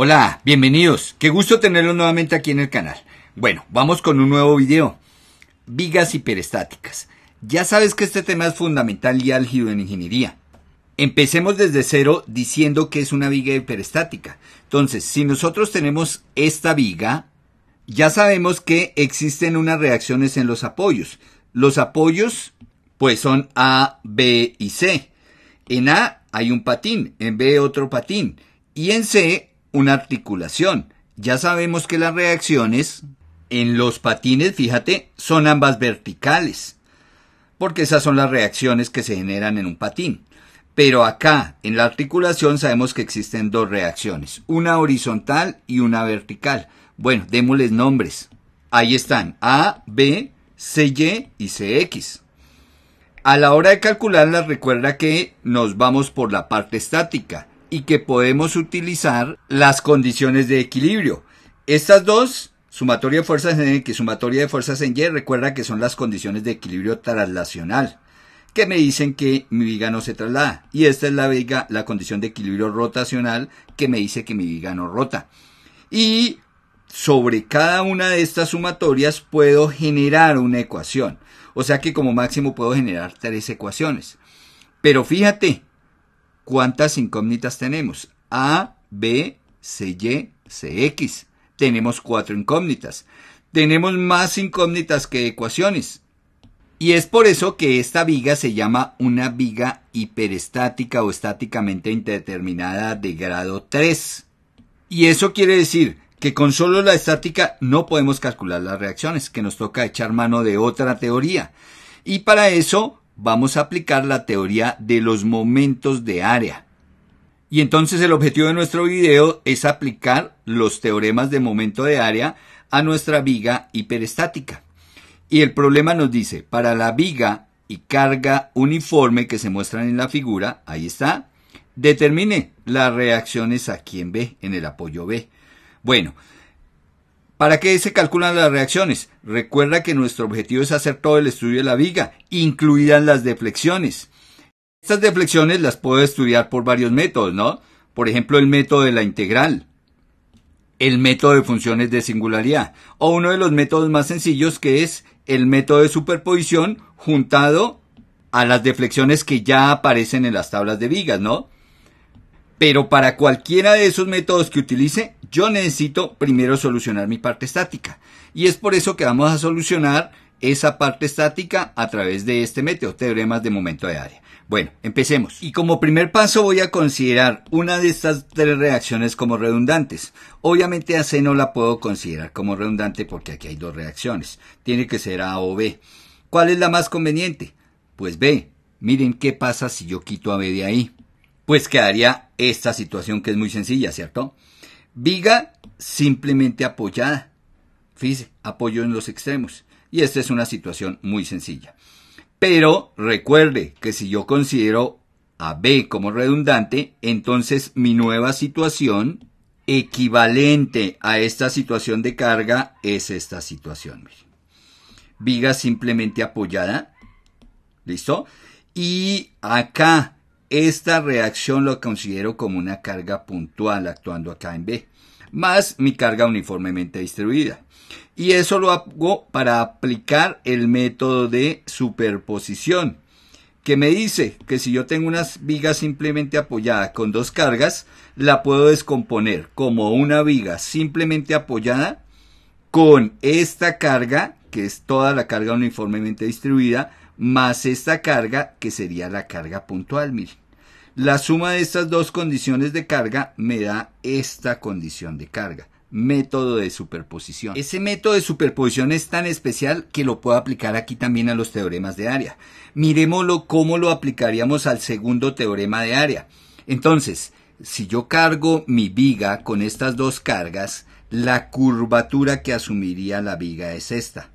Hola, bienvenidos. Qué gusto tenerlos nuevamente aquí en el canal. Bueno, vamos con un nuevo video. Vigas hiperestáticas. Ya sabes que este tema es fundamental y álgido en ingeniería. Empecemos desde cero diciendo que es una viga hiperestática. Entonces, si nosotros tenemos esta viga, ya sabemos que existen unas reacciones en los apoyos. Los apoyos, pues son A, B y C. En A hay un patín, en B otro patín y en C una articulación. Ya sabemos que las reacciones en los patines, fíjate, son ambas verticales, porque esas son las reacciones que se generan en un patín. Pero acá, en la articulación, sabemos que existen dos reacciones, una horizontal y una vertical. Bueno, démosles nombres. Ahí están A, B, CY y CX. A la hora de calcularlas, recuerda que nos vamos por la parte estática y que podemos utilizar las condiciones de equilibrio. Estas dos, sumatoria de fuerzas en X, sumatoria de fuerzas en Y, recuerda que son las condiciones de equilibrio traslacional, que me dicen que mi viga no se traslada. Y esta es la viga, la condición de equilibrio rotacional, que me dice que mi viga no rota. Y sobre cada una de estas sumatorias puedo generar una ecuación. O sea que como máximo puedo generar tres ecuaciones. Pero fíjate, ¿Cuántas incógnitas tenemos? A, B, C, Y, C, X. Tenemos cuatro incógnitas. Tenemos más incógnitas que ecuaciones. Y es por eso que esta viga se llama una viga hiperestática o estáticamente indeterminada de grado 3. Y eso quiere decir que con solo la estática no podemos calcular las reacciones, que nos toca echar mano de otra teoría. Y para eso vamos a aplicar la teoría de los momentos de área. Y entonces el objetivo de nuestro video es aplicar los teoremas de momento de área a nuestra viga hiperestática. Y el problema nos dice, para la viga y carga uniforme que se muestran en la figura, ahí está, determine las reacciones aquí en B, en el apoyo B. Bueno, ¿Para qué se calculan las reacciones? Recuerda que nuestro objetivo es hacer todo el estudio de la viga, incluidas las deflexiones. Estas deflexiones las puedo estudiar por varios métodos, ¿no? Por ejemplo, el método de la integral, el método de funciones de singularidad, o uno de los métodos más sencillos que es el método de superposición juntado a las deflexiones que ya aparecen en las tablas de vigas, ¿no? Pero para cualquiera de esos métodos que utilice, yo necesito primero solucionar mi parte estática. Y es por eso que vamos a solucionar esa parte estática a través de este método, teoremas de momento de área. Bueno, empecemos. Y como primer paso voy a considerar una de estas tres reacciones como redundantes. Obviamente a C no la puedo considerar como redundante porque aquí hay dos reacciones. Tiene que ser A o B. ¿Cuál es la más conveniente? Pues B. Miren qué pasa si yo quito a B de ahí. Pues quedaría esta situación que es muy sencilla, ¿cierto? Viga simplemente apoyada. Fíjese, apoyo en los extremos. Y esta es una situación muy sencilla. Pero recuerde que si yo considero a B como redundante, entonces mi nueva situación equivalente a esta situación de carga es esta situación. Viga simplemente apoyada. ¿Listo? Y acá esta reacción lo considero como una carga puntual actuando acá en B, más mi carga uniformemente distribuida. Y eso lo hago para aplicar el método de superposición, que me dice que si yo tengo una vigas simplemente apoyada con dos cargas, la puedo descomponer como una viga simplemente apoyada con esta carga, que es toda la carga uniformemente distribuida, más esta carga, que sería la carga puntual, la suma de estas dos condiciones de carga me da esta condición de carga método de superposición. Ese método de superposición es tan especial que lo puedo aplicar aquí también a los teoremas de área. Miremoslo cómo lo aplicaríamos al segundo teorema de área. Entonces, si yo cargo mi viga con estas dos cargas, la curvatura que asumiría la viga es esta.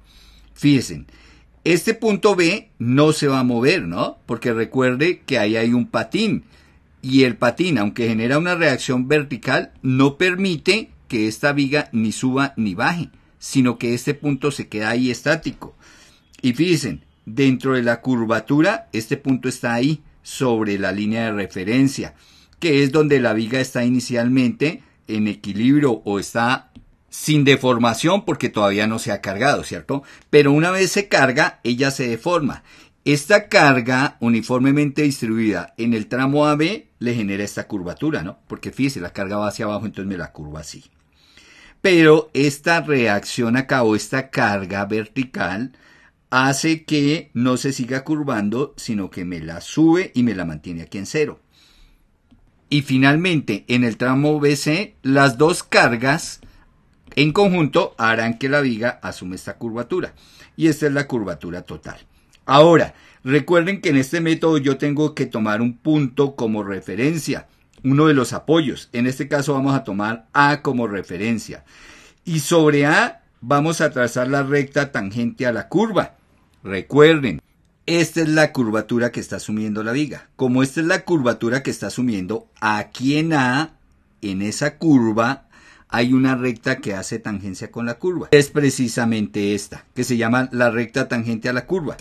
Fíjense, este punto B no se va a mover, ¿no? Porque recuerde que ahí hay un patín. Y el patín, aunque genera una reacción vertical, no permite que esta viga ni suba ni baje, sino que este punto se queda ahí estático. Y fíjense, dentro de la curvatura, este punto está ahí, sobre la línea de referencia, que es donde la viga está inicialmente en equilibrio o está sin deformación porque todavía no se ha cargado, ¿cierto? Pero una vez se carga, ella se deforma. Esta carga uniformemente distribuida en el tramo AB le genera esta curvatura, ¿no? Porque fíjese, la carga va hacia abajo, entonces me la curva así. Pero esta reacción acá o esta carga vertical hace que no se siga curvando, sino que me la sube y me la mantiene aquí en cero. Y finalmente, en el tramo BC, las dos cargas en conjunto harán que la viga asume esta curvatura. Y esta es la curvatura total. Ahora, recuerden que en este método yo tengo que tomar un punto como referencia, uno de los apoyos. En este caso vamos a tomar A como referencia. Y sobre A vamos a trazar la recta tangente a la curva. Recuerden, esta es la curvatura que está asumiendo la viga. Como esta es la curvatura que está asumiendo, aquí en A, en esa curva, hay una recta que hace tangencia con la curva. Es precisamente esta, que se llama la recta tangente a la curva.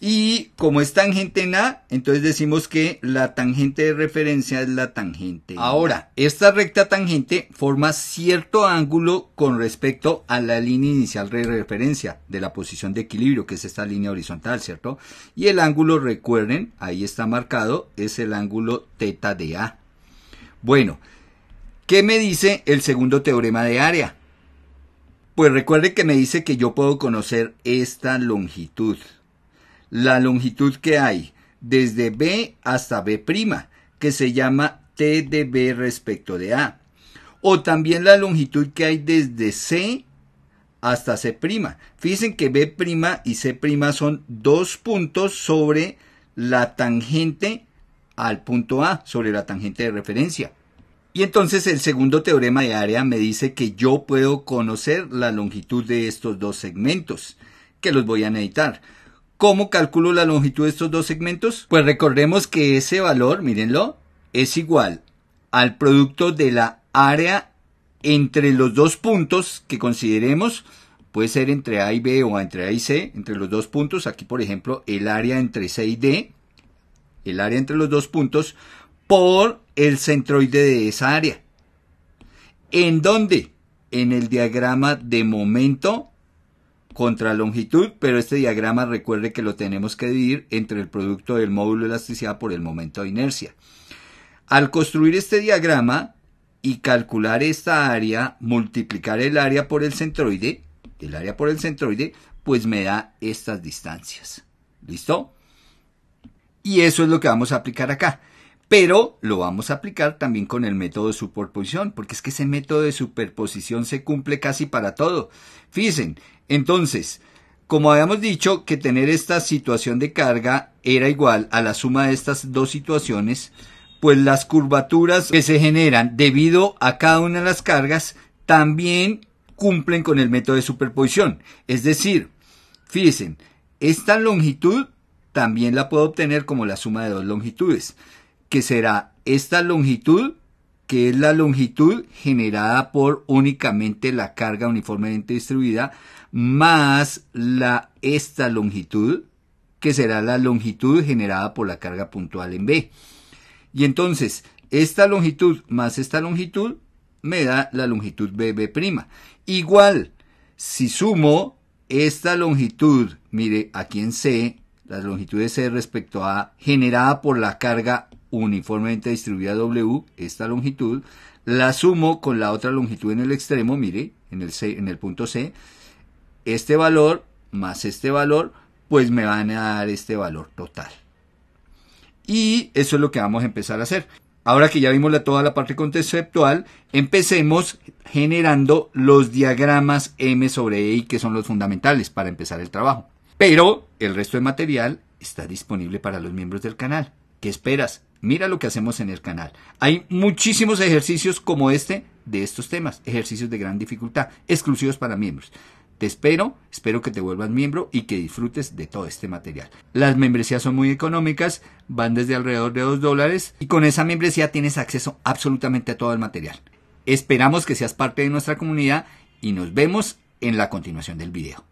Y como es tangente en A, entonces decimos que la tangente de referencia es la tangente. Ahora, esta recta tangente forma cierto ángulo con respecto a la línea inicial de referencia de la posición de equilibrio, que es esta línea horizontal, ¿cierto? Y el ángulo, recuerden, ahí está marcado, es el ángulo θ de A. Bueno, ¿Qué me dice el segundo teorema de área? Pues recuerde que me dice que yo puedo conocer esta longitud. La longitud que hay desde B hasta B', que se llama T de B respecto de A. O también la longitud que hay desde C hasta C'. Fíjense que B' y C' son dos puntos sobre la tangente al punto A, sobre la tangente de referencia. Y entonces el segundo teorema de área me dice que yo puedo conocer la longitud de estos dos segmentos, que los voy a necesitar. ¿Cómo calculo la longitud de estos dos segmentos? Pues recordemos que ese valor, mírenlo, es igual al producto de la área entre los dos puntos que consideremos, puede ser entre A y B o entre A y C, entre los dos puntos, aquí por ejemplo el área entre C y D, el área entre los dos puntos, por el centroide de esa área. ¿En dónde? En el diagrama de momento contra longitud, pero este diagrama recuerde que lo tenemos que dividir entre el producto del módulo de elasticidad por el momento de inercia. Al construir este diagrama y calcular esta área, multiplicar el área por el centroide, el área por el centroide, pues me da estas distancias. ¿Listo? Y eso es lo que vamos a aplicar acá pero lo vamos a aplicar también con el método de superposición, porque es que ese método de superposición se cumple casi para todo. Fíjense, entonces, como habíamos dicho que tener esta situación de carga era igual a la suma de estas dos situaciones, pues las curvaturas que se generan debido a cada una de las cargas también cumplen con el método de superposición. Es decir, fíjense, esta longitud también la puedo obtener como la suma de dos longitudes que será esta longitud, que es la longitud generada por únicamente la carga uniformemente distribuida, más la, esta longitud, que será la longitud generada por la carga puntual en B. Y entonces, esta longitud más esta longitud me da la longitud BB'. Igual, si sumo esta longitud, mire, aquí en C, la longitud de C respecto a generada por la carga uniformemente distribuida W, esta longitud, la sumo con la otra longitud en el extremo, mire, en el, en el punto C, este valor más este valor, pues me van a dar este valor total. Y eso es lo que vamos a empezar a hacer. Ahora que ya vimos la, toda la parte conceptual, empecemos generando los diagramas M sobre I, e que son los fundamentales para empezar el trabajo. Pero el resto de material está disponible para los miembros del canal. ¿Qué esperas? Mira lo que hacemos en el canal. Hay muchísimos ejercicios como este de estos temas, ejercicios de gran dificultad, exclusivos para miembros. Te espero, espero que te vuelvas miembro y que disfrutes de todo este material. Las membresías son muy económicas, van desde alrededor de 2 dólares y con esa membresía tienes acceso absolutamente a todo el material. Esperamos que seas parte de nuestra comunidad y nos vemos en la continuación del video.